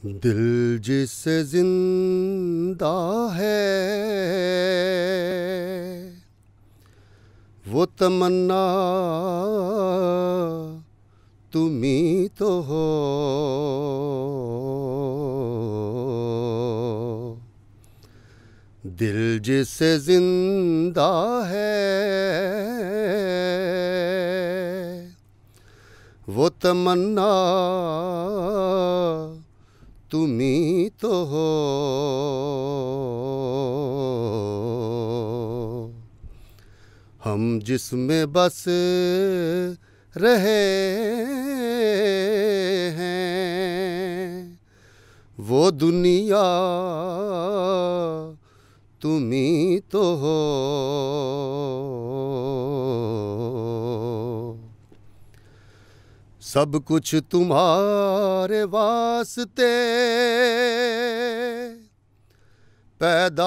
दिल जिस जिंदा है वो तमन्ना तुम ही तो हो दिल जिसे जिंदा है वो तमन्ना तुम तो हो हम जिसमें बस रहे हैं वो दुनिया तुम्ही तो हो सब कुछ तुम्हारे वास्ते पैदा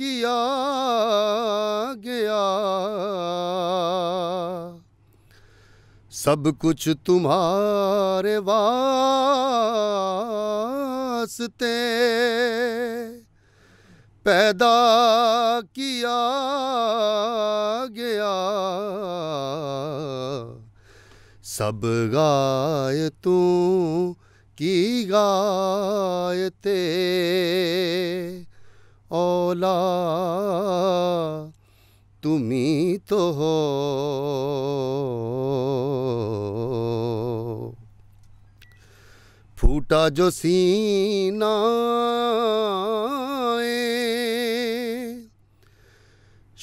किया गया सब कुछ तुम्हारे वास्ते पैदा किया गया सब गाय तू की ते ओला तुम्हें तो हो फूटा जो सीना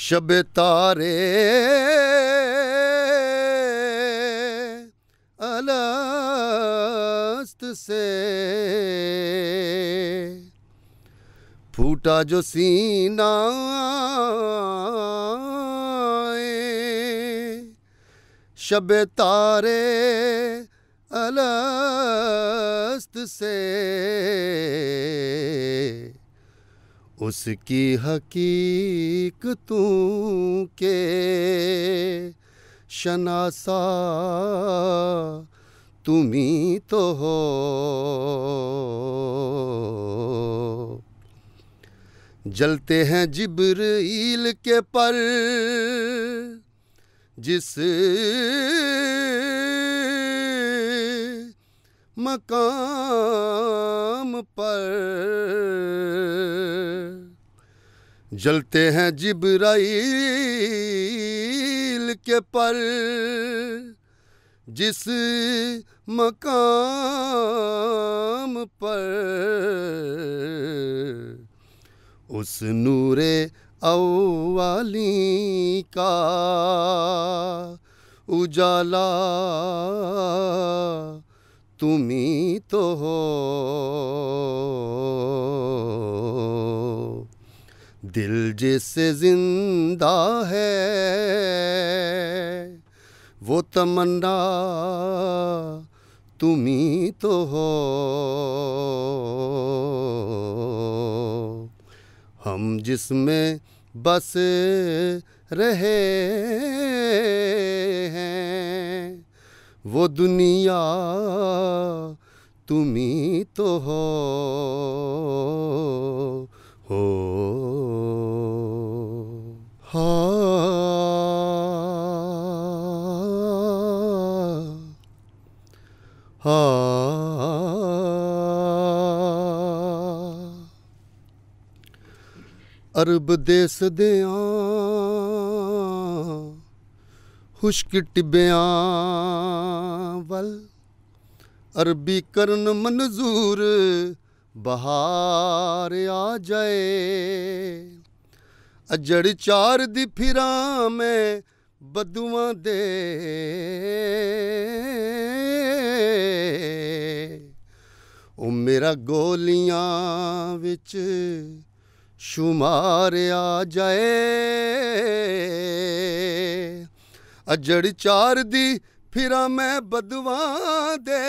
शब तारे अलस्त से फूटा जो सीना शब तारे अलस्त से उसकी हकीक़ तू के शनासा तुम्ही तो हो जलते हैं जिब्र ईल के पर जिस मकान नाम पर जलते हैं जिब्राइल के पर जिस मकाम पर उस नूरे अवाली का उजाला तुम तो हो दिल जिससे जिंदा है वो तमन्ना तुम तो हो हम जिसमें बस रहे वो दुनिया तुम तो हो हो अरब देश दे खुश्क टिब्बियाँ वल अरबी करन मंजूर बहार आ जाए अजड़ चार दी फिरा मैं बदुआ दे ओ मेरा गोलियां विच शुमार आ जाए ਅਜੜ ਚਾਰ ਦੀ ਫਿਰਾਂ ਮੈਂ ਬਦਵਾ ਦੇ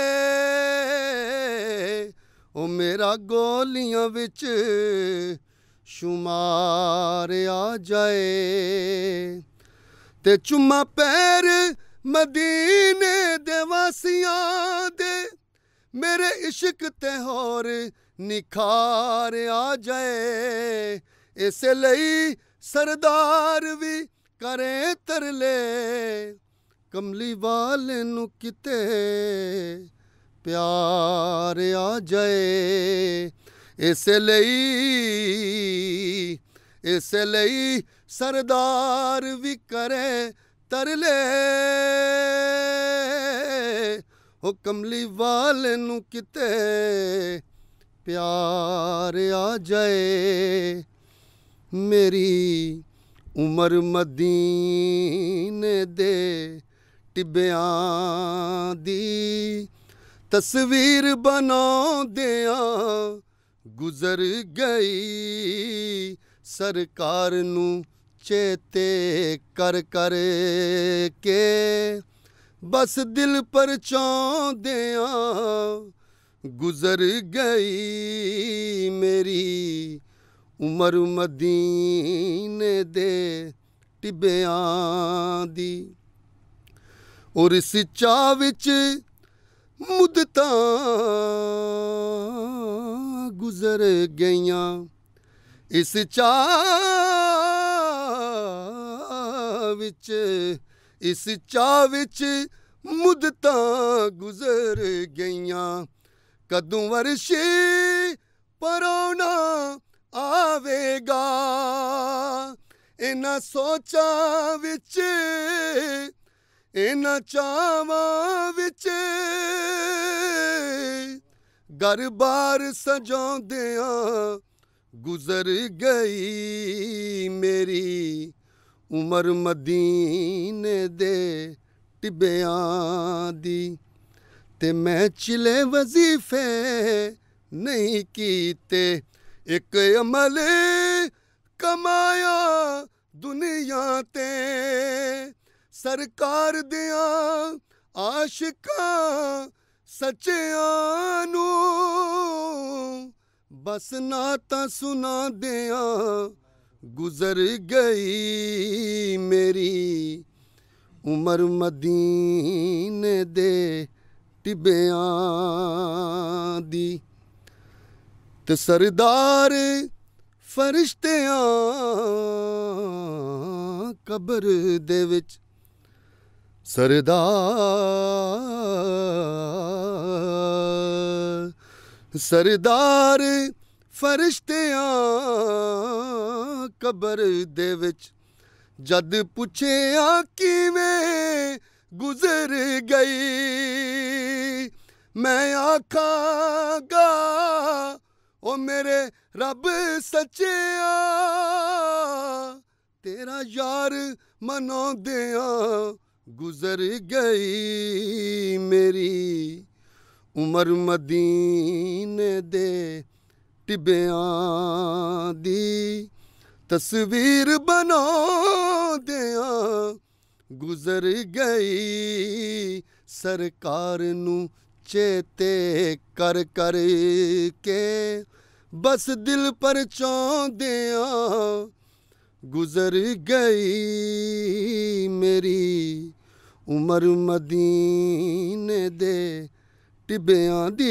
ਉਹ ਮੇਰਾ ਗੋਲੀਆਂ ਵਿੱਚ ਸ਼ੁਮਾਰ ਆ ਜਾਏ ਤੇ ਚੁੰਮਾ ਪੈਰ ਮਦੀਨੇ ਦੇ ਵਾਸੀਆਂ ਦੇ ਮੇਰੇ ਇਸ਼ਕ ਤੇ ਹੋਰ ਨਿਖਾਰ ਆ ਜਾਏ ਇਸ ਲਈ ਸਰਦਾਰ ਵੀ ਕਰੇ ਤਰਲੇ ਕਮਲੀ ਵਾਲ ਨੂੰ ਕਿਤੇ ਪਿਆਰ ਆ ਜਾਏ ਇਸ ਲਈ ਇਸ ਲਈ ਸਰਦਾਰ ਵੀ ਕਰੇ ਤਰਲੇ ਹੋ ਕਮਲੀ ਵਾਲ ਨੂੰ ਕਿਤੇ ਪਿਆਰ ਆ ਜਾਏ ਮੇਰੀ ਉਮਰ ਮਦੀਨੇ ਦੇ ਟਿਬਿਆਂ ਦੀ ਤਸਵੀਰ ਬਣਾਉਂਦਿਆਂ ਗੁਜ਼ਰ ਗਈ ਸਰਕਾਰ ਨੂੰ ਚੇਤੇ ਕਰ ਕਰ ਕੇ ਬਸ ਦਿਲ ਪਰ ਗੁਜ਼ਰ ਗਈ ਮੇਰੀ ਉਮਰ ਮਦੀਨੇ ਦੇ ਟਿਬਿਆਂ ਦੀ ਔਰ ਇਸ ਵਿੱਚ ਮੁਦਤਾਂ ਗੁਜ਼ਰ ਗਈਆਂ ਇਸ ਚਾ ਵਿੱਚ ਇਸ ਚਾ ਵਿੱਚ ਮੁਦਤਾਂ ਗੁਜ਼ਰ ਗਈਆਂ ਕਦੋਂ ਵਰਸ਼ੇ ਪਰੋਣਾ ਆਵੇਗਾ ਇਨਾ ਸੋਚਾਂ ਵਿੱਚ ਇਨਾ ਚਾਵਾਂ ਵਿੱਚ ਘਰ-ਬਾਰ ਸਜਾਉਂਦਿਆਂ ਗੁਜ਼ਰ ਗਈ ਮੇਰੀ ਉਮਰ ਮਦੀਨੇ ਦੇ ਟਿਬਿਆਂ ਦੀ ਤੇ ਮੈਂ ਚਿਲੇ ਵਜ਼ੀਫੇ ਨਹੀਂ ਕੀਤੇ ਇੱਕ ਅਮਲ ਕਮਾਇਆ ਦੁਨੀਆ ਤੇ ਸਰਕਾਰ ਦਿਆਂ ਆਸ਼ਿਕਾਂ ਸੱਚਿਆਂ ਨੂੰ ਬਸ ਨਾ ਤਾਂ ਸੁਣਾ ਦਿਆਂ ਗੁਜ਼ਰ ਗਈ ਮੇਰੀ ਉਮਰ ਮਦੀਨੇ ਦੇ ਟਿਬਿਆਂ ਦੀ ਤੇ ਸਰਦਾਰ ਫਰਿਸ਼ਤਿਆਂ ਕਬਰ ਦੇ ਵਿੱਚ ਸਰਦਾਰ ਸਰਦਾਰ ਫਰਿਸ਼ਤਿਆਂ ਕਬਰ ਦੇ ਵਿੱਚ ਜਦ ਪੁੱਛਿਆ ਕਿਵੇਂ ਗੁਜ਼ਰ ਗਈ ਮੈਂ ਆਖਾਂਗਾ ਓ ਮੇਰੇ ਰੱਬ ਸੱਚਿਆ ਤੇਰਾ ਯਾਰ ਮਨਾਉਂਦਿਆਂ ਗੁਜ਼ਰ ਗਈ ਮੇਰੀ ਉਮਰ ਮਦੀਨੇ ਦੇ ਟਿਬਿਆਂ ਦੀ ਤਸਵੀਰ ਬਣਾਉਂਦਿਆਂ ਗੁਜ਼ਰ ਗਈ ਸਰਕਾਰ ਨੂੰ चेते कर कर के बस दिल पर चौंधिया गुजर गई मेरी उमर मदीन दे टिबिया दी